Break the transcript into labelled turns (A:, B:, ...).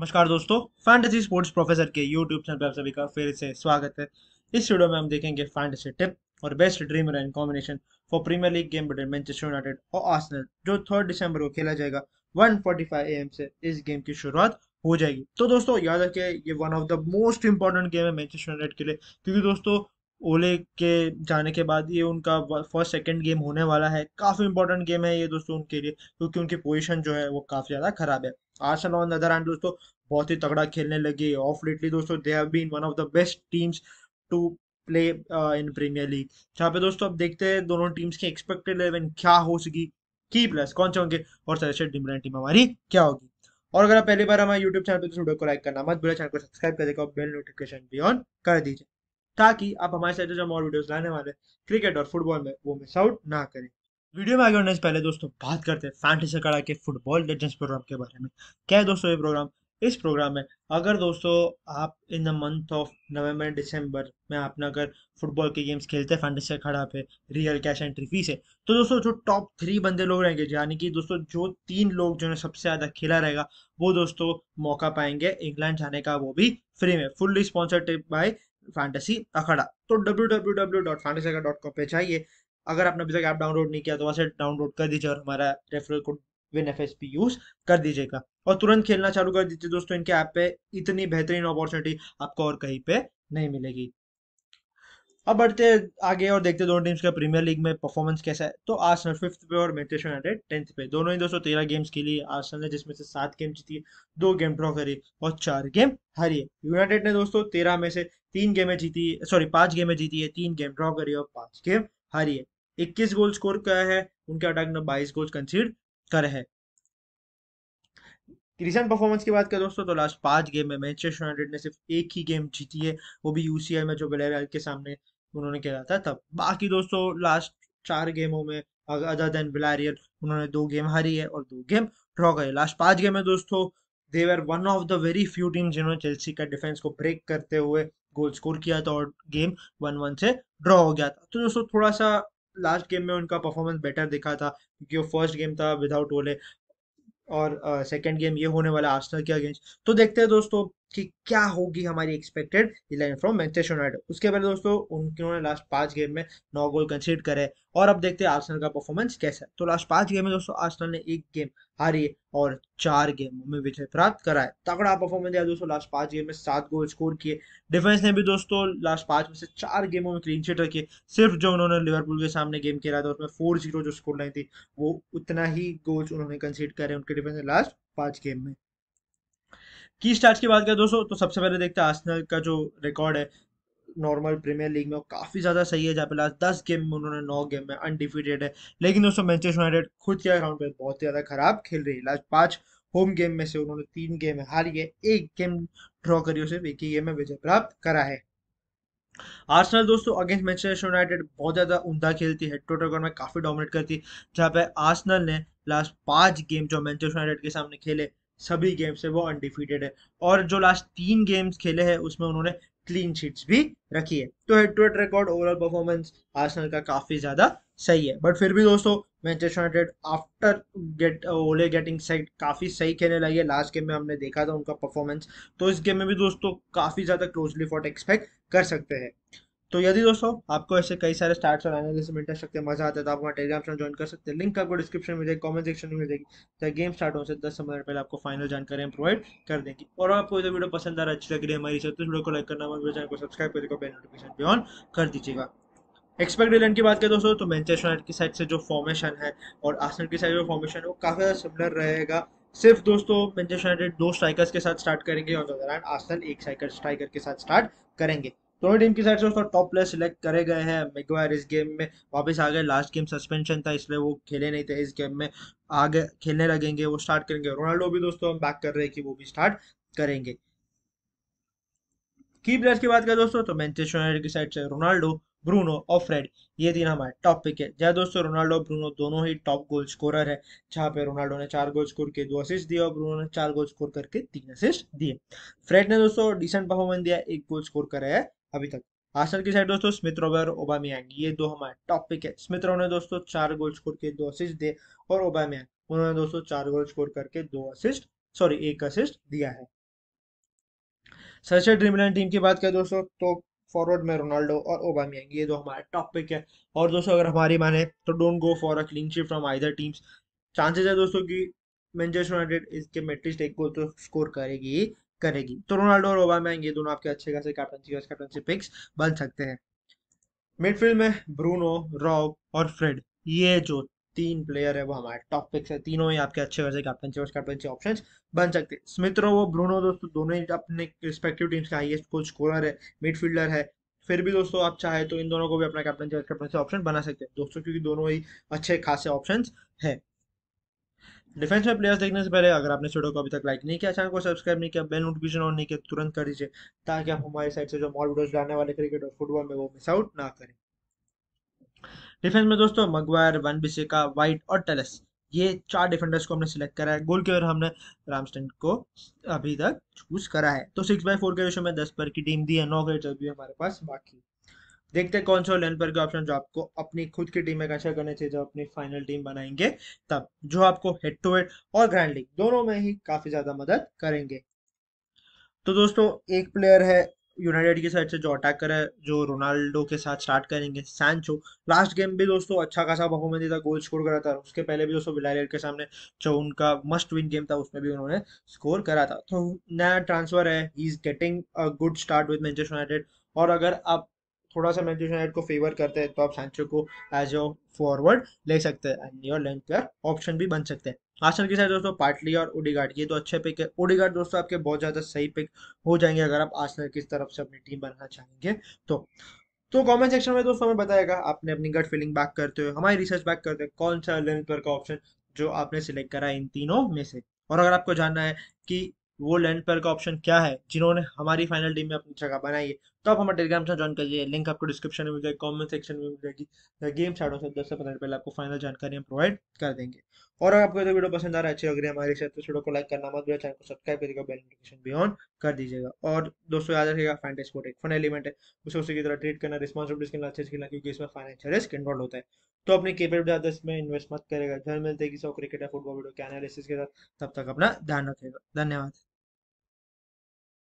A: नमस्कार दोस्तों fantasy sports professor के यूट्यूब चैनल पर आप सभी का फिर से स्वागत है इस वीडियो में हम देखेंगे फैंटेसी टिप और best dream and combination for Premier League game between Manchester United और आर्सेनल जो थर्ड दिसंबर को खेला जाएगा 1:45 फोर्टी एम से इस गेम की शुरुआत हो जाएगी तो दोस्तों याद रखिए ये one of the most important game है मैनचेस्टर यूनाइटेड के लिए क्योंकि दोस्तों ओले के जाने के बाद ये उनका फर्स्ट सेकंड गेम होने वाला है काफ़ी इंपॉर्टेंट गेम है ये दोस्तों उनके लिए क्योंकि उनकी पोजीशन जो है वो काफ़ी ज़्यादा खराब है आर्सेनल ऑन अदर हैंड दोस्तों बहुत ही तगड़ा खेलने लगे ऑफ लेटली दोस्तों they have been one of the best teams to play in Premier League जहाँ पे दोस्तों अब देखते हैं दोनों टीम्स की एक्सपेक्टेड इलेवन क्या हो सकी की प्लस कौन से होंगे और सजेस्टेड डिमरैन टीम हमारी क्या होगी और अगर आप पहली बार हमारे यूट्यूब चैनल पर वीडियो को लाइक करना मत भूलें चैनल को सब्सक्राइब कर देगा बेल नोटिफिकेशन भी ऑन कर दीजिए ताकि आप हमारे साथ जो हम और वीडियोस लाने वाले क्रिकेट और फुटबॉल में वो मिस आउट ना करें वीडियो में आगे बढ़ने से पहले दोस्तों बात करते हैं फैंटेसी कड़ा के फुटबॉल लेजेंस प्रोग्राम के बारे में क्या है दोस्तों ये प्रोग्राम इस प्रोग्राम में अगर दोस्तों आप in the month of November दिसंबर में आपने अगर फुटबॉल के गेम्स खेलते हैं फैंटेसी खड़ा पे रियल कैश एंट्री फीस है तो दोस्तों जो टॉप थ्री बंदे लोग रहेंगे यानी कि दोस्तों जो तीन लोग जो है सबसे ज़्यादा खेला रहेगा वो दोस्तों मौका पाएंगे इंग्लैंड जाने का वो भी फ्री में fully sponsored by fantasy Akhada तो www.fantasyakhada.com पे चाहिए अगर आपने अभी तक ऐप डाउनलोड नहीं किया तो वैसे से डाउनलोड कर दीजिए और हमारा referral code win F use कर दीजिएगा और तुरंत खेलना चालू कर दीजिए दोस्तों इनके ऐप पे इतनी बेहतरीन अपॉर्चुनिटी आपको और कहीं पे नहीं मिलेगी अब बढ़ते आगे और देखते दोनों टीम्स का प्रीमियर लीग में परफॉर्मेंस कैसा है तो आर्सेनल फिफ्थ पे और मेट्रेस यूनाइटेड टेंथ पे दोनों ही दोस्तों तेरह गेम्स खेली है आर्सेनल ने जिसमें से सात गेम जीती है दो गेम ड्रॉ करी और चार गेम हारी है यूनाइटेड ने दोस्तों तेरह में से तीन गेमें जीती सॉरी पांच गेमें जीती है तीन गेम ड्रॉ करी और पांच गेम हारी है इक्कीस गोल स्कोर किया है उनके अटैक ने बाईस गोल कंसीड कर है रिसेंट परफॉर्मेंस की बात करें दोस्तों तो लास्ट पांच गेम में मैनचेस्टर यूनाइटेड ने सिर्फ एक ही गेम जीती है वो भी यूसीएल में जो बलेरियल के सामने उन्होंने खेला था तब बाकी दोस्तों लास्ट चार गेमों में अदर देन विलारियल उन्होंने दो गेम हारी है और दो गेम ड्रॉ गए लास्ट पांच गेम में दोस्तों they were one of the very few team जिन्होंने चेल्सी का डिफेंस को ब्रेक करते हुए गोल स्कोर किया था और गेम वन वन से ड्रॉ हो गया था तो दोस्तों थोड़ा सा लास्ट गेम में उनका परफॉर्मेंस बेटर दिखा था क्योंकि वो फर्स्ट गेम था विदाउट ओले और सेकेंड uh, गेम ये होने वाला आस्टर के अगेंस्ट तो देखते हैं दोस्तों कि क्या होगी हमारी expected eleven from Manchester United उसके पहले दोस्तों उन्होंने लास्ट पांच गेम में नौ गोल कंसीड करे और अब देखते हैं आर्सेनल का परफॉर्मेंस कैसा है तो लास्ट पांच गेम में दोस्तों आर्सेनल ने एक गेम हारी और चार गेम में विजय प्राप्त कराए तगड़ा परफॉर्मेंस दिया दोस्तों लास्ट पांच गेम में सात गोल स्कोर किए डिफेंस ने भी दोस्तों लास्ट पांच में से चार गेमों में क्लीन शीट रखी सिर्फ जो उन्होंने लिवरपूल के सामने गेम खेला था उसमें फोर जीरो जो स्कोर लाइन थी वो उतना ही गोल्स उन्होंने कंसीड करे उनके डिफेंस ने लास्ट पांच गेम में की स्टार्ट की बात करें दोस्तों तो सबसे पहले देखते हैं आर्सेनल का जो रिकॉर्ड है नॉर्मल प्रीमियर लीग में काफ़ी ज़्यादा सही है जहाँ पे लास्ट दस गेम में उन्होंने नौ गेम में अनडिफिटेड है लेकिन दोस्तों मैनचेस्टर यूनाइटेड खुद के ग्राउंड पर बहुत ज़्यादा खराब खेल रही है लास्ट पाँच होम गेम में से उन्होंने तीन गेम हारी है एक गेम ड्रॉ करी सिर्फ एक ही गेम में विजय प्राप्त करा है आर्सेनल दोस्तों अगेंस्ट मैनचेस्टर यूनाइटेड बहुत ज़्यादा उमदा खेलती है टोटल ग्राउंड में काफ़ी डोमिनेट करती है जहाँ पे आर्सेनल ने लास्ट पांच गेम जो मैनचेस्टर यूनाइटेड के सामने खेले सभी गेम्स है वो अनडिफीटेड है और जो लास्ट तीन गेम्स खेले हैं उसमें उन्होंने क्लीन शीट्स भी रखी है तो head to head record overall performance Arsenal का काफी ज्यादा सही है बट फिर भी दोस्तों Manchester United after get Ole getting side काफी सही खेलने लगी है लास्ट गेम में हमने देखा था उनका परफॉर्मेंस तो इस गेम में भी दोस्तों काफी ज्यादा क्लोजली फॉट एक्सपेक्ट कर सकते हैं तो यदि दोस्तों आपको ऐसे कई सारे स्टार्ट और एनालिसिस में इंटरेस्ट हैं मजा आता है तो आप वहाँ टेलीग्राम चैनल ज्वाइन कर सकते हैं लिंक आपको डिस्क्रिप्शन में जाएगी कमेंट सेक्शन में देगी तो गेम स्टार्ट होने से दस मिनट पहले आपको फाइनल जानकारी हम प्रोवाइड कर देंगे और आपको जो वीडियो पसंद आ रहा अच्छी लग रही है हमारी सब तो वीडियो को लाइक करना हमारे चैनल को सब्सक्राइब करके बेल नोटिफिकेशन भी ऑन कर दीजिएगा एक्सपेक्ट इलेवन की बात करें दोस्तों तो मैनचेस्टर की साइड से जो फॉर्मेशन है और आसन की साइड जो फॉर्मेशन है वो काफ़ी ज़्यादा सिमिलर रहेगा सिर्फ दोस्तों मैनचेस्टर यूनाइटेड दो स्ट्राइकर्स के साथ स्टार्ट करेंगे और आसन एक स्ट्राइकर स्ट्राइकर के साथ स्टार्ट करेंगे दोनों टीम की साइड से दोस्तों टॉप प्लेयर सिलेक्ट करे गए हैं मेगवायर इस गेम में वापस आ गए लास्ट गेम सस्पेंशन था इसलिए वो खेले नहीं थे इस गेम में आगे खेलने लगेंगे वो स्टार्ट करेंगे रोनाल्डो भी दोस्तों हम बैक कर रहे हैं कि वो भी स्टार्ट करेंगे की प्लेयर्स की बात करें दोस्तों तो मैनचेस्टर यूनाइटेड की साइड से रोनाल्डो ब्रूनो और फ्रेड ये तीन हमारे टॉप पिक है जहाँ दोस्तों रोनाल्डो ब्रूनो दोनों ही टॉप गोल स्कोरर है जहाँ पे रोनाल्डो ने चार गोल स्कोर के दो असिस्ट दिए और ब्रूनो ने चार गोल स्कोर करके तीन असिस्ट दिए फ्रेड ने दोस्तों डिसेंट परफॉर्मेंस दिया एक गोल स्कोर कराया अभी तक आर्सेनल की साइड दोस्तों स्मिथ रोवे और ओबामियांग ये दो हमारे टॉपिक है स्मिथ रोव ने दोस्तों चार गोल स्कोर किए दो असिस्ट दिए और ओबामियांग उन्होंने दोस्तों चार गोल स्कोर करके दो असिस्ट सॉरी एक असिस्ट दिया है सबसे ड्रीमलैंड टीम की बात करें दोस्तों तो फॉरवर्ड में रोनाल्डो और ओबामियांग ये दो हमारे टॉपिक है और दोस्तों अगर हमारी माने तो don't go for a clean sheet from either teams chances है दोस्तों की मैनचेस्टर यूनाइटेड इसके मेट्रिस्ट एक गोल तो स्कोर करेगी करेगी तो रोनाल्डो और ओबामा ये दोनों आपके अच्छे खासे कैप्टनसी और कैप्टनशिप पिक्स बन सकते हैं मिडफील्ड में ब्रूनो रॉब और फ्रेड ये जो तीन प्लेयर है वो हमारे टॉप पिक्स है तीनों ही आपके अच्छे खासे कैप्टनसी और कैप्टनशिप ऑप्शन बन सकते हैं स्मिथ रो वो ब्रूनो दोस्तों दोनों ही अपने रिस्पेक्टिव टीम्स का हाइएस्ट गोल स्कोरर है मिडफील्डर है फिर भी दोस्तों आप चाहे तो इन दोनों को भी अपना कैप्टनसी और कैप्टनसी ऑप्शन बना सकते हैं दोस्तों क्योंकि दोनों ही अच्छे खासे ऑप्शन है डिफेंस में प्लेयर्स देखने से पहले अगर आपने वीडियो को अभी तक लाइक नहीं किया चैनल को सब्सक्राइब नहीं किया बेल नोटिफिकेशन ऑन नहीं किया तो तुरंत कर दीजिए ताकि आप हमारी साइड से जो मॉल वीडियोज डालने वाले क्रिकेट और फुटबॉल में वो मिस आउट ना करें डिफेंस में दोस्तों मगवायर वन बिसेका वाइट और टेलस ये चार डिफेंडर्स को हमने सिलेक्ट करा है गोल कीपर हमने रामस्टन को अभी तक चूज करा है तो सिक्स बाय फोर के रेशो में दस पर की टीम दी है नौ ग्रेड अभी हमारे पास बाकी देखते हैं कौन सा लेनपर के ऑप्शन जो आपको अपनी खुद की टीम में कैसे करने चाहिए जब अपनी फाइनल टीम बनाएंगे तब जो आपको हेड टू हेड और ग्रैंड लीग दोनों में ही काफी ज्यादा मदद करेंगे तो दोस्तों एक प्लेयर है यूनाइटेड की साइड से जो अटैक करे जो रोनाल्डो के साथ स्टार्ट करेंगे सैंचो लास्ट गेम भी दोस्तों अच्छा खासा परफॉर्मेंस था गोल स्कोर करा था उसके पहले भी दोस्तों विलारियर के सामने जो उनका मस्ट विन गेम था उसमें भी उन्होंने स्कोर करा था तो नया ट्रांसफर है he is getting a good start with Manchester United और अगर आप थोड़ा सा मैनचेस्टर यूनाइटेड को फेवर करते हैं तो आप सैंचो को एज योर फॉरवर्ड ले सकते हैं and your length player option भी बन सकते हैं आसन की साइड दोस्तों पार्टली और ओडिगार्ड ये तो अच्छे पिक है ओडिगार्ड दोस्तों आपके बहुत ज़्यादा सही पिक हो जाएंगे अगर आप आर्सेनल की तरफ से अपनी टीम बनाना चाहेंगे तो तो कमेंट सेक्शन में दोस्तों हमें बताएगा आपने अपनी गट फीलिंग बैक करते हो हमारी रिसर्च बैक करते हो कौन सा लेंथ प्लेयर का ऑप्शन जो आपने सिलेक्ट करा है इन तीनों में से और अगर आपको जानना है कि वो लेंथ प्लेयर का ऑप्शन क्या है जिन्होंने हमारी फाइनल टीम में अपनी जगह बनाई है तो आप हमारे टेलीग्राम चैनल ज्वाइन करिए लिंक आपको डिस्क्रिप्शन में मिल जाएगी कमेंट सेक्शन में मिल जाएगी गेम छाड़ो से दस से पंद्रह पहले आपको फाइनल जानकारी हम प्रोवाइड कर देंगे और अगर आपको वीडियो पसंद आ रहा है अच्छी लग रही है हमारे साथ तो वीडियो को लाइक करना मत भूलिए चैनल को सब्सक्राइब करिएगा बेल नोटिफिकेशन भी ऑन कर दीजिएगा और दोस्तों याद रखिएगा फैंटेस स्पोर्ट एक फन एलिमेंट है उसे उसी की तरह ट्रीट करना रिस्पॉन्सिबिलिटी खेलना अच्छे से खेलना क्योंकि इसमें फाइनेंशियल रिस्क इन्वॉल्व होता है तो अपने केपेड ज्यादा इसमें इन्वेस्ट मत करेगा घर मिलते किसी और क्रिकेट या फुटबॉल वीडियो के एनालिसिस के साथ तब तक अपना ध्यान रखेगा धन्यवाद